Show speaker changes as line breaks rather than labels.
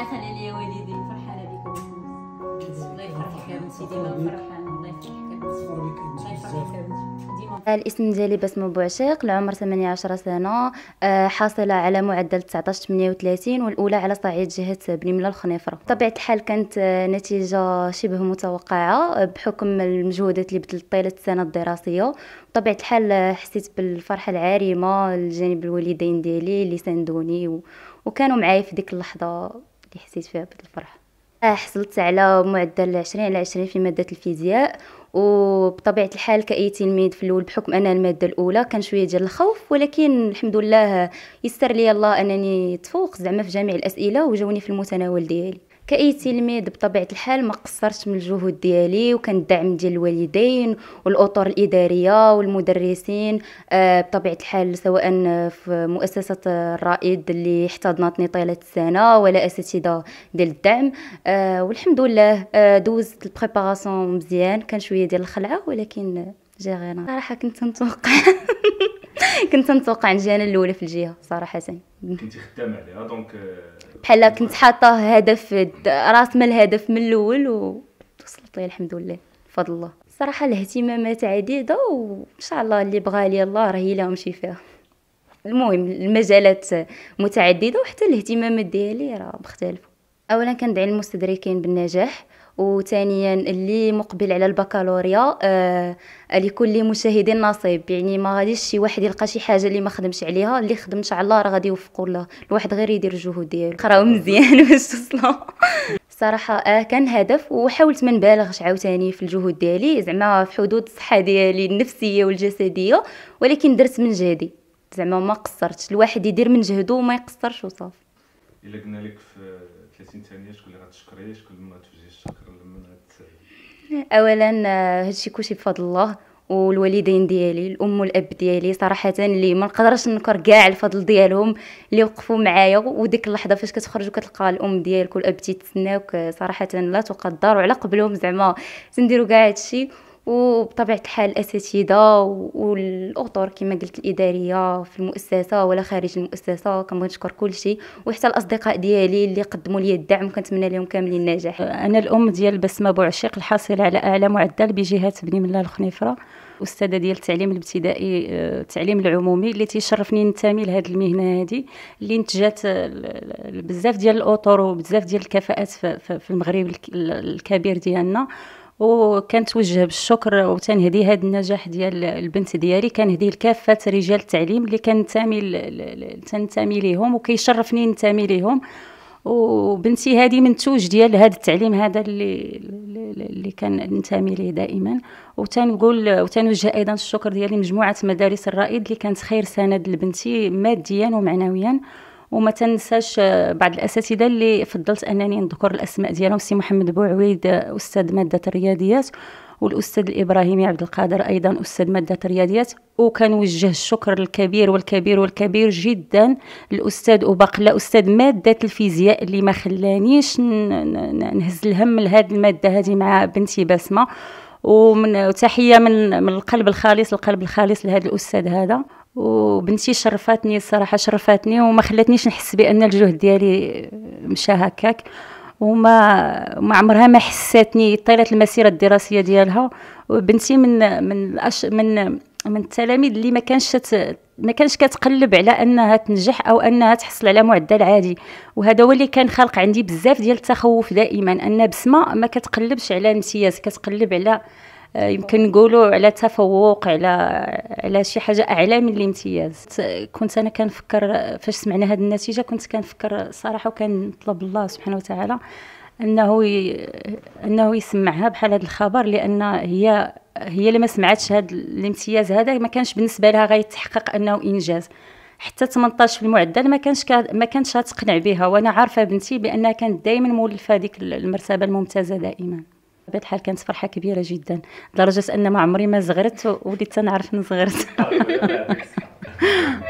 الله والدي
فرحانه الاسم ديالي بسمة بوعشيق العمر 18 سنة آه، حاصلة على معدل 19 38 والأولى على صعيد جهة بني ملا الخنيفرة طبيعة الحال كانت آه، نتيجة شبه متوقعة آه، بحكم المجهودات اللي بذلت طيلة السنة الدراسية بطبيعة الحال حسيت بالفرحة العارمة لجانب الوالدين ديالي اللي ساندوني وكانوا معايا في ديك اللحظة اللي حسيت فيها الفرح آه، حصلت على معدل 20 على 20 في ماده الفيزياء وبطبيعه الحال كاي تلميذ في الاول بحكم انا الماده الاولى كان شويه ديال الخوف ولكن الحمد لله يسر لي الله انني تفوق زعما في جميع الاسئله وجاوني في المتناول ديالي كأي تلميذ بطبيعة الحال ما قصرت من الجهود ديالي وكان الدعم ديال الوالدين والأطر الإدارية والمدرسين آه، بطبيعة الحال سواء في مؤسسة الرائد اللي احتضنتني طيلة السنة ولا أساتذة ديال الدعم آه، والحمد لله آه، دوزت البريباراسيون مزيان كان شوية ديال الخلعة ولكن جيغينا صراحة كنت متوقعه كنت نتوقع نجي انا الاولى في الجهه صراحه كنت خدام عليها دونك آه، بحال يعني كنت حاطه هدف راس ما الهدف من الاول ووصلت ليه الحمد لله بفضل الله صراحه الاهتمامات عديده وان شاء الله اللي بغى لي الله هي لهم شي فيها المهم المجالات متعدده وحتى الاهتمامات ديالي راه مختلفه اولا كندعي المستدركين بالنجاح وثانيا اللي مقبل على البكالوريا آه لكل مشاهدين نصيب يعني ما غاديش شي واحد يلقى شي حاجه اللي ما خدمش عليها اللي خدم ان شاء الله راه غادي يوفقوا له الواحد غير يدير الجهود ديالو قراو مزيان باش توصلوا صراحة آه كان هدف وحاولت ما نبالغش عاوتاني في الجهود ديالي زعما في حدود الصحة ديالي النفسية والجسدية ولكن درت من جهدي زعما ما قصرتش الواحد يدير من جهده وما يقصرش وصافي
إلا قلنا لك في 30 ثانيه شكون اللي غتشكري شكون اللي ما تفوزيش الشكر لمن
اولا آه، هادشي كلشي بفضل الله والوالدين ديالي الام والاب ديالي صراحه اللي ما نقدرش ننكر كاع الفضل ديالهم اللي وقفوا معايا وديك اللحظه فاش كتخرج وكتلقى الام ديالك والاب تيتسناوك آه، صراحه لا تقدر وعلى قبلهم زعما تنديروا كاع هادشي وبطبيعه الحال الاساتذه والاطر كما قلت الاداريه في المؤسسه ولا خارج المؤسسه كنبغي نشكر كل شيء وحتى الاصدقاء ديالي اللي قدموا لي الدعم وكنتمنى لهم كاملين النجاح انا
الام ديال بسمه بوعشيق الحاصله على اعلى معدل بجهه بني ملا الخنيفره استاذه ديال التعليم الابتدائي آه، التعليم العمومي اللي تيشرفني ننتمي لهاد المهنه هذه اللي نتجات بزاف ديال الاطر وبزاف ديال الكفاءات في المغرب الكبير ديالنا وكنتوجه بالشكر وتنهدي هذا النجاح ديال البنت ديالي كنهديه لكافه رجال التعليم اللي كنتمي تنتمي ليهم وكيشرفني ننتمي ليهم وبنتي هذه منتوج ديال هذا التعليم هذا اللي اللي كننتمي ليه دائما وتنقول وتنوجه ايضا الشكر ديالي لمجموعه مدارس الرائد اللي كانت خير سند لبنتي ماديا ومعنويا وما تنساش آه، بعض الاساتذه اللي فضلت انني نذكر الاسماء ديالهم سي محمد بوعويد آه، استاذ ماده الرياضيات والاستاذ الابراهيمي عبد القادر ايضا استاذ ماده الرياضيات وكنوجه الشكر الكبير والكبير والكبير جدا للاستاذ وبقلا استاذ ماده الفيزياء اللي ما خلانيش نهز الهم لهذه الماده هذه مع بنتي بسمه ومن تحيه من من القلب الخالص القلب الخالص لهذا الاستاذ هذا وبنتي شرفاتني الصراحه شرفاتني وما خلاتنيش نحس بان الجهد ديالي مشى هكاك وما ما عمرها ما حساتني طيله المسيره الدراسيه ديالها وبنتي من من الأش من من التلاميذ اللي ما كانش ما كانش كتقلب على انها تنجح او انها تحصل على معدل عادي وهذا هو اللي كان خلق عندي بزاف ديال التخوف دائما ان بسمه ما كتقلبش على امتياز كتقلب على آه، يمكن نقولوا على تفوق على على شي حاجه اعلى من الامتياز كنت انا كنفكر فاش سمعنا هذه النتيجه كنت كنفكر صراحه وكنطلب الله سبحانه وتعالى انه ي... انه يسمعها بحال هذا الخبر لان هي هي اللي ما سمعتش هذا الامتياز هذا ما كانش بالنسبه لها غيتحقق انه انجاز حتى 18 في المعدل ما كانش كا ما كانتش غتقنع بها وانا عارفه بنتي بانها كانت دائما مولفه ديك المرتبه الممتازه دائما بطبيعه الحال كانت فرحه كبيره جدا لدرجه ان ما عمري ما زغرت وليت تنعرف نزغرت